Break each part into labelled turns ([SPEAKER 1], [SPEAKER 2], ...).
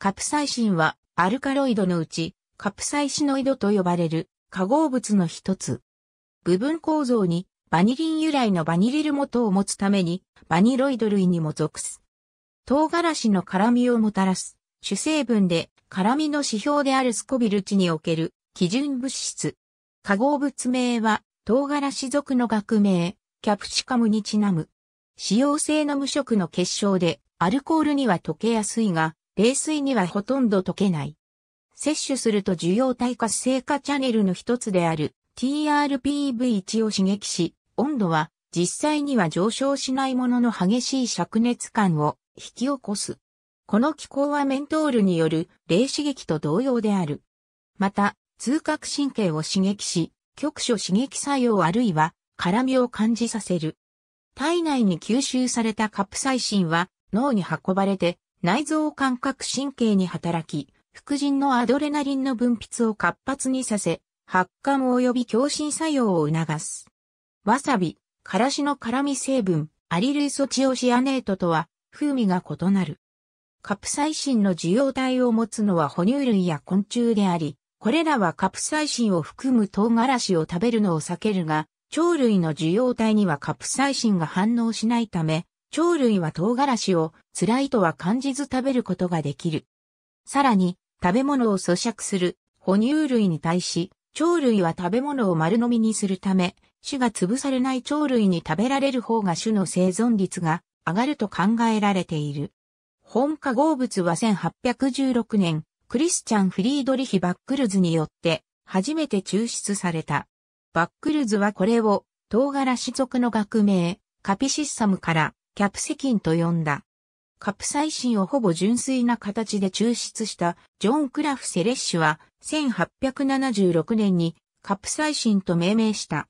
[SPEAKER 1] カプサイシンはアルカロイドのうちカプサイシノイドと呼ばれる化合物の一つ。部分構造にバニリン由来のバニリル元を持つためにバニロイド類にも属す。唐辛子の辛味をもたらす主成分で辛味の指標であるスコビル値における基準物質。化合物名は唐辛子属の学名キャプシカムにちなむ。使用性の無色の結晶でアルコールには溶けやすいが冷水にはほとんど溶けない。摂取すると受容体活性化チャネルの一つである TRPV1 を刺激し、温度は実際には上昇しないものの激しい灼熱感を引き起こす。この気候はメントールによる冷刺激と同様である。また、痛覚神経を刺激し、局所刺激作用あるいは絡みを感じさせる。体内に吸収されたカプサイシンは脳に運ばれて内臓感覚神経に働き、副腎のアドレナリンの分泌を活発にさせ、発汗及び強心作用を促す。わさび、からしの辛味成分、アリルイソチオシアネートとは、風味が異なる。カプサイシンの受容体を持つのは哺乳類や昆虫であり、これらはカプサイシンを含む唐辛子を食べるのを避けるが、鳥類の受容体にはカプサイシンが反応しないため、鳥類は唐辛子を辛いとは感じず食べることができる。さらに、食べ物を咀嚼する哺乳類に対し、鳥類は食べ物を丸飲みにするため、種が潰されない鳥類に食べられる方が種の生存率が上がると考えられている。本化合物は1816年、クリスチャン・フリードリヒ・バックルズによって初めて抽出された。バックルズはこれを唐辛子族の学名、カピシッサムからキャプセキンと呼んだ。カプサイシンをほぼ純粋な形で抽出したジョン・クラフ・セレッシュは1876年にカプサイシンと命名した。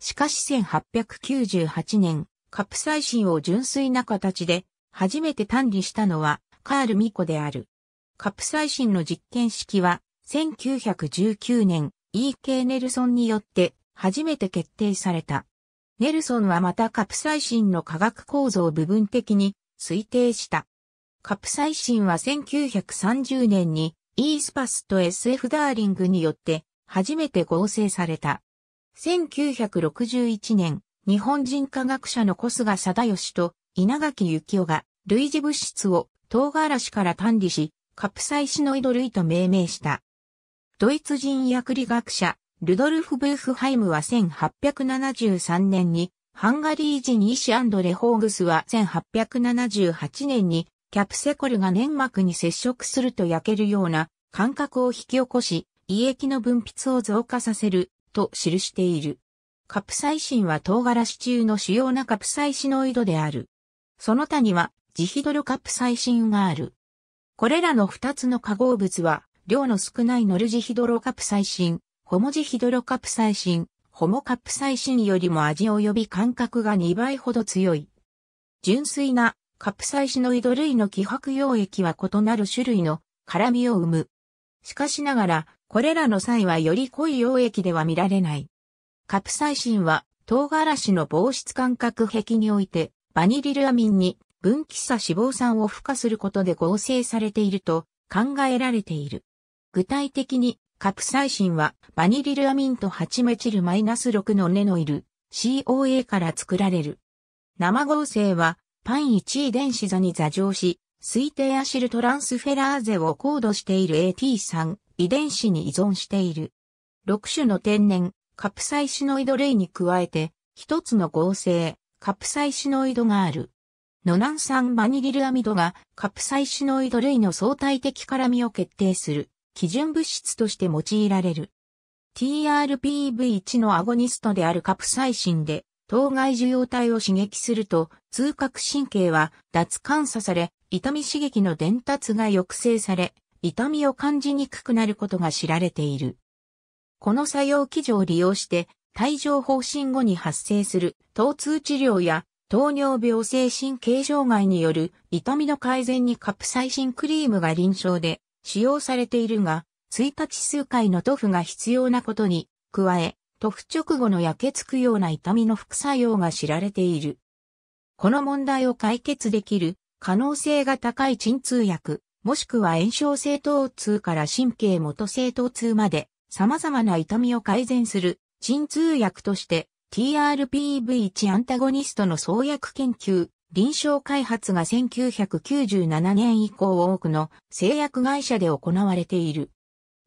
[SPEAKER 1] しかし1898年、カプサイシンを純粋な形で初めて単理したのはカール・ミコである。カプサイシンの実験式は1919年 E.K. ネルソンによって初めて決定された。ネルソンはまたカプサイシンの化学構造を部分的に推定した。カプサイシンは1930年にイースパスと SF ダーリングによって初めて合成された。1961年、日本人科学者の小菅定義と稲垣幸雄が類似物質を唐辛子から単理し、カプサイシノイド類と命名した。ドイツ人薬理学者、ルドルフ・ブーフハイムは1873年に、ハンガリー人医師アンドレホーグスは1878年に、キャプセコルが粘膜に接触すると焼けるような感覚を引き起こし、胃液の分泌を増加させる、と記している。カプサイシンは唐辛子中の主要なカプサイシノイドである。その他には、ジヒドロカプサイシンがある。これらの2つの化合物は、量の少ないノルジヒドロカプサイシン、ホモジヒドロカプサイシン、ホモカプサイシンよりも味及び感覚が2倍ほど強い。純粋なカプサイシノイド類の気迫溶液は異なる種類の辛みを生む。しかしながら、これらの際はより濃い溶液では見られない。カプサイシンは唐辛子の防湿感覚壁において、バニリルアミンに分岐さ。脂肪酸を付加することで合成されていると考えられている。具体的にカプサイシンはバニリルアミンと8メチルマイナス -6 のネノイル COA から作られる。生合成はパン1遺伝子座に座上し、推定アシルトランスフェラーゼを高度している AT3 遺伝子に依存している。6種の天然カプサイシノイド類に加えて、一つの合成カプサイシノイドがある。ノナン酸バニリルアミドがカプサイシノイド類の相対的絡みを決定する。基準物質として用いられる。TRPV1 のアゴニストであるカプサイシンで、当該受容体を刺激すると、痛覚神経は脱感作され、痛み刺激の伝達が抑制され、痛みを感じにくくなることが知られている。この作用基準を利用して、体状方針後に発生する疼痛治療や糖尿病性神経障害による痛みの改善にカプサイシンクリームが臨床で使用されているが、1日数回の塗布が必要なことに、加え、塗布直後の焼けつくような痛みの副作用が知られている。この問題を解決できる可能性が高い鎮痛薬、もしくは炎症性疼痛から神経元性疼痛まで様々な痛みを改善する鎮痛薬として TRPV1 アンタゴニストの創薬研究臨床開発が1997年以降多くの製薬会社で行われている。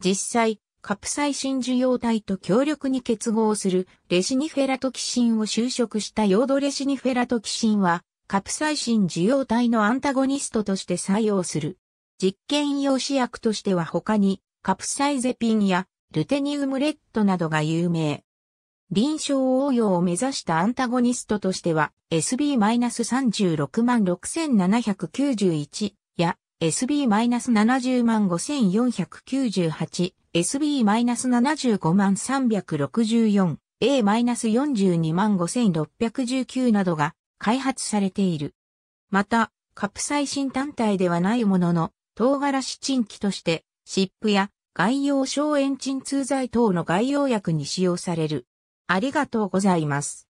[SPEAKER 1] 実際、カプサイシン受容体と強力に結合するレシニフェラトキシンを修飾したヨードレシニフェラトキシンは、カプサイシン受容体のアンタゴニストとして採用する。実験用試薬としては他に、カプサイゼピンやルテニウムレッドなどが有名。臨床応用を目指したアンタゴニストとしては SB-366,791 や SB-705,498、SB-75364、A-425,619 などが開発されている。また、カプサイシン単体ではないものの、唐辛子鎮気として、湿布や外用消炎鎮痛剤等の外用薬に使用される。ありがとうございます。